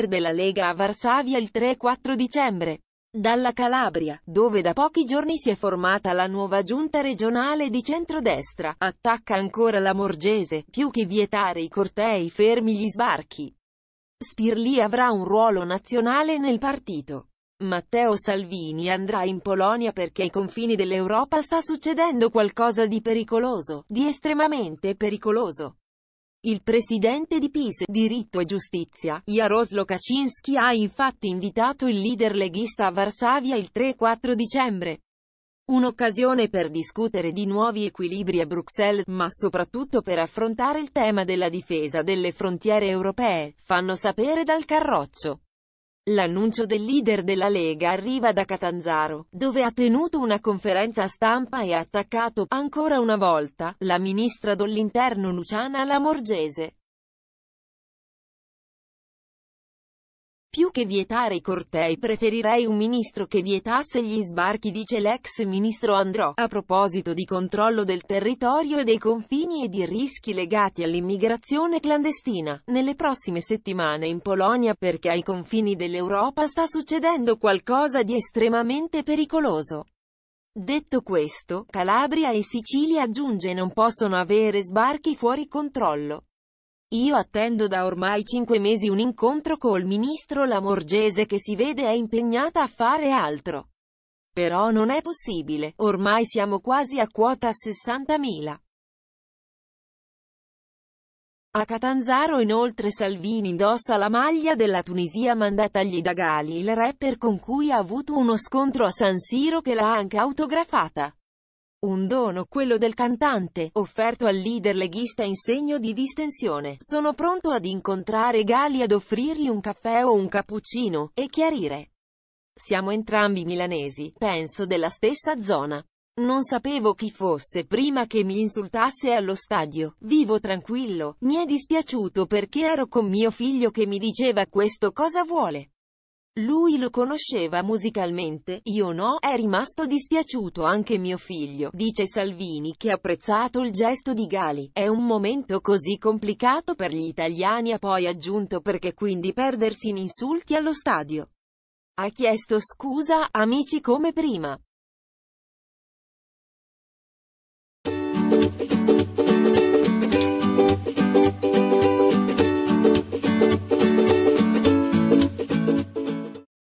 perde la Lega a Varsavia il 3-4 dicembre. Dalla Calabria, dove da pochi giorni si è formata la nuova giunta regionale di centrodestra, attacca ancora la Morgese, più che vietare i cortei fermi gli sbarchi. Spirli avrà un ruolo nazionale nel partito. Matteo Salvini andrà in Polonia perché ai confini dell'Europa sta succedendo qualcosa di pericoloso, di estremamente pericoloso. Il presidente di PIS, Diritto e Giustizia, Jaroslaw Kaczynski ha infatti invitato il leader leghista a Varsavia il 3-4 dicembre. Un'occasione per discutere di nuovi equilibri a Bruxelles, ma soprattutto per affrontare il tema della difesa delle frontiere europee, fanno sapere dal Carroccio. L'annuncio del leader della Lega arriva da Catanzaro, dove ha tenuto una conferenza stampa e ha attaccato, ancora una volta, la ministra dell'interno Luciana Lamorgese. Più che vietare i cortei preferirei un ministro che vietasse gli sbarchi dice l'ex ministro Andrò. A proposito di controllo del territorio e dei confini e di rischi legati all'immigrazione clandestina, nelle prossime settimane in Polonia perché ai confini dell'Europa sta succedendo qualcosa di estremamente pericoloso. Detto questo, Calabria e Sicilia aggiunge non possono avere sbarchi fuori controllo. Io attendo da ormai cinque mesi un incontro col ministro Lamorgese che si vede è impegnata a fare altro. Però non è possibile, ormai siamo quasi a quota 60.000. A Catanzaro inoltre Salvini indossa la maglia della Tunisia mandatagli da Gali il rapper con cui ha avuto uno scontro a San Siro che l'ha anche autografata. Un dono, quello del cantante, offerto al leader leghista in segno di distensione. Sono pronto ad incontrare Gali ad offrirgli un caffè o un cappuccino, e chiarire. Siamo entrambi milanesi, penso della stessa zona. Non sapevo chi fosse prima che mi insultasse allo stadio. Vivo tranquillo. Mi è dispiaciuto perché ero con mio figlio che mi diceva questo cosa vuole. Lui lo conosceva musicalmente, io no, è rimasto dispiaciuto anche mio figlio, dice Salvini che ha apprezzato il gesto di Gali. È un momento così complicato per gli italiani ha poi aggiunto perché quindi perdersi in insulti allo stadio. Ha chiesto scusa, amici come prima.